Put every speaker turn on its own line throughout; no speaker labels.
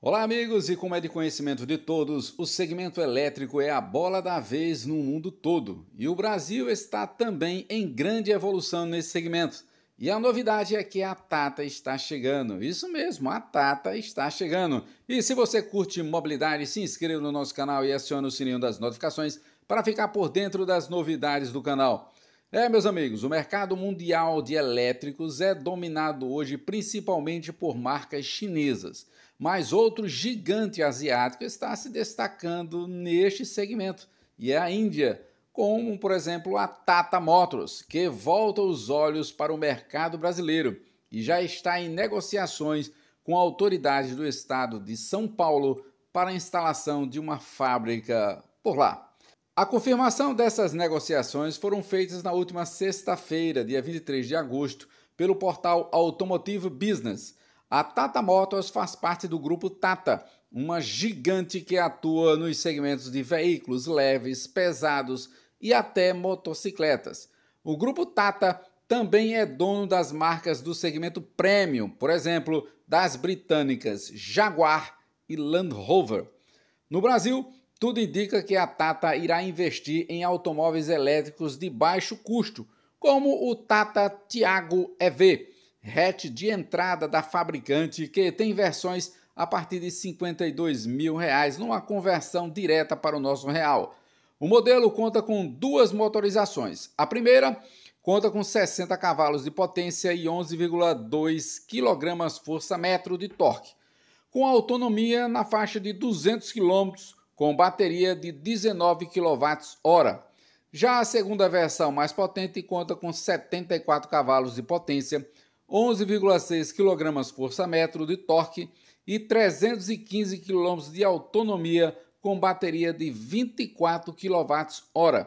Olá, amigos, e como é de conhecimento de todos, o segmento elétrico é a bola da vez no mundo todo e o Brasil está também em grande evolução nesse segmento. E a novidade é que a Tata está chegando. Isso mesmo, a Tata está chegando. E se você curte mobilidade, se inscreva no nosso canal e acione o sininho das notificações para ficar por dentro das novidades do canal. É, meus amigos, o mercado mundial de elétricos é dominado hoje principalmente por marcas chinesas, mas outro gigante asiático está se destacando neste segmento, e é a Índia, como, por exemplo, a Tata Motors, que volta os olhos para o mercado brasileiro e já está em negociações com autoridades do estado de São Paulo para a instalação de uma fábrica por lá. A confirmação dessas negociações foram feitas na última sexta-feira, dia 23 de agosto, pelo portal Automotive Business. A Tata Motors faz parte do grupo Tata, uma gigante que atua nos segmentos de veículos leves, pesados e até motocicletas. O grupo Tata também é dono das marcas do segmento premium, por exemplo, das britânicas Jaguar e Land Rover. No Brasil, tudo indica que a Tata irá investir em automóveis elétricos de baixo custo, como o Tata Tiago EV, hatch de entrada da fabricante que tem versões a partir de R$ 52 mil reais numa conversão direta para o nosso real. O modelo conta com duas motorizações. A primeira conta com 60 cavalos de potência e 11,2 kg força-metro de torque, com autonomia na faixa de 200 km com bateria de 19 kWh. Já a segunda versão mais potente conta com 74 cavalos de potência, 11,6 kgf.m de torque e 315 km de autonomia com bateria de 24 kWh.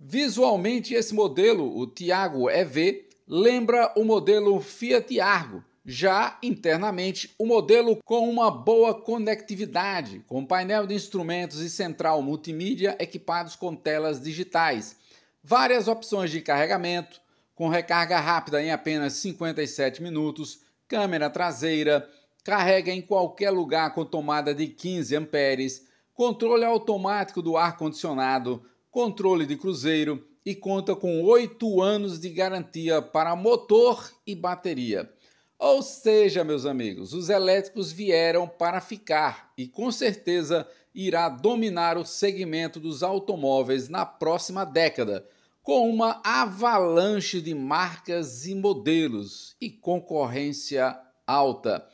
Visualmente, esse modelo, o Tiago EV, lembra o modelo Fiat Argo, já internamente, o modelo com uma boa conectividade, com painel de instrumentos e central multimídia equipados com telas digitais, várias opções de carregamento, com recarga rápida em apenas 57 minutos, câmera traseira, carrega em qualquer lugar com tomada de 15 amperes, controle automático do ar-condicionado, controle de cruzeiro e conta com 8 anos de garantia para motor e bateria. Ou seja, meus amigos, os elétricos vieram para ficar e com certeza irá dominar o segmento dos automóveis na próxima década, com uma avalanche de marcas e modelos e concorrência alta.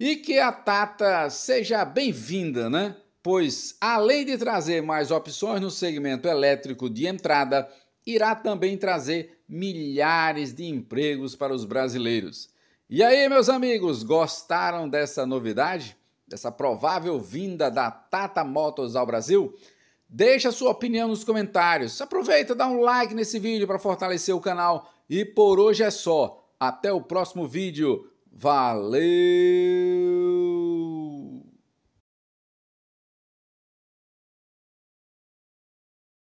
E que a Tata seja bem-vinda, né? Pois além de trazer mais opções no segmento elétrico de entrada, irá também trazer milhares de empregos para os brasileiros. E aí, meus amigos, gostaram dessa novidade? Dessa provável vinda da Tata Motors ao Brasil? Deixe a sua opinião nos comentários. Aproveita, dá um like nesse vídeo para fortalecer o canal. E por hoje é só. Até o próximo vídeo. Valeu!